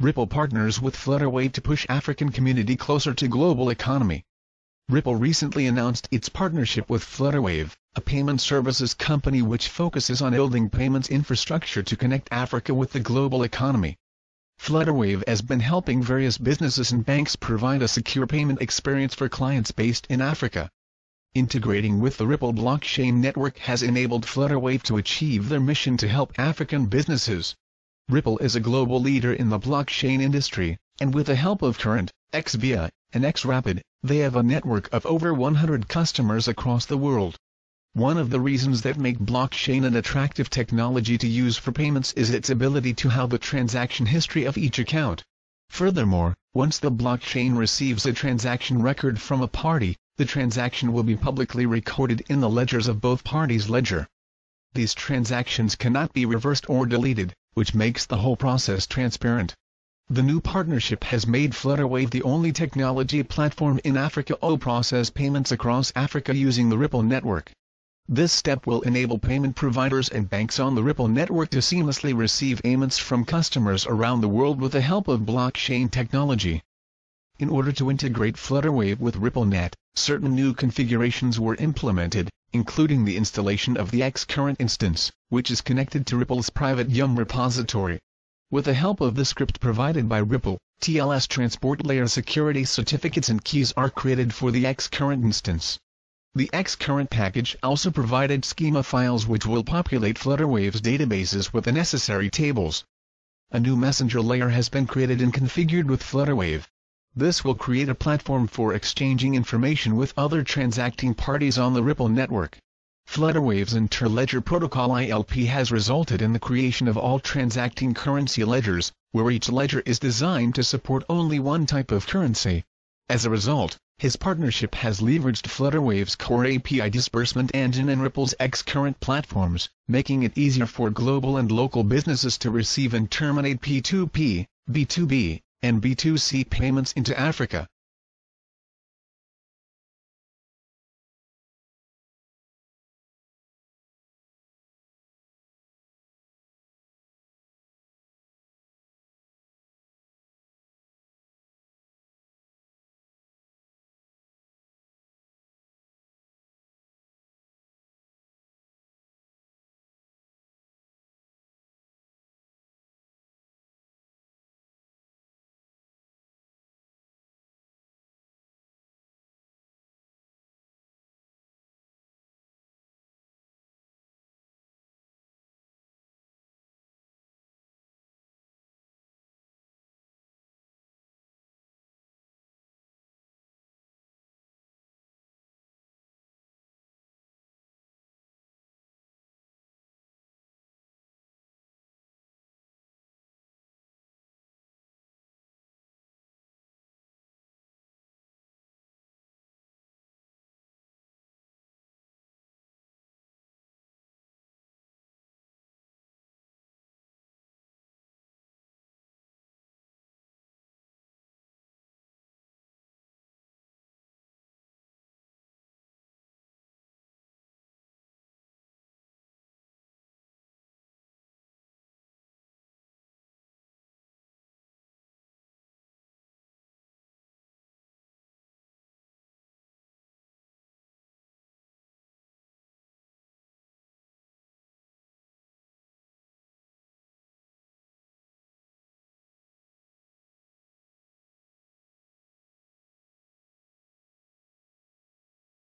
Ripple partners with Flutterwave to push African community closer to global economy. Ripple recently announced its partnership with Flutterwave, a payment services company which focuses on building payments infrastructure to connect Africa with the global economy. Flutterwave has been helping various businesses and banks provide a secure payment experience for clients based in Africa. Integrating with the Ripple blockchain network has enabled Flutterwave to achieve their mission to help African businesses. Ripple is a global leader in the blockchain industry, and with the help of Current, Xvia, and Xrapid, they have a network of over 100 customers across the world. One of the reasons that make blockchain an attractive technology to use for payments is its ability to have the transaction history of each account. Furthermore, once the blockchain receives a transaction record from a party, the transaction will be publicly recorded in the ledgers of both parties' ledger. These transactions cannot be reversed or deleted, which makes the whole process transparent. The new partnership has made Flutterwave the only technology platform in Africa O process payments across Africa using the Ripple network. This step will enable payment providers and banks on the Ripple network to seamlessly receive payments from customers around the world with the help of blockchain technology. In order to integrate Flutterwave with RippleNet, certain new configurations were implemented, including the installation of the xCurrent instance, which is connected to Ripple's private Yum repository. With the help of the script provided by Ripple, TLS transport layer security certificates and keys are created for the xCurrent instance. The xCurrent package also provided schema files which will populate Flutterwave's databases with the necessary tables. A new messenger layer has been created and configured with Flutterwave. This will create a platform for exchanging information with other transacting parties on the Ripple network. Flutterwave's Interledger Protocol ILP has resulted in the creation of all transacting currency ledgers, where each ledger is designed to support only one type of currency. As a result, his partnership has leveraged Flutterwave's core API disbursement engine and Ripple's X-Current platforms, making it easier for global and local businesses to receive and terminate P2P, B2B, and B2C payments into Africa,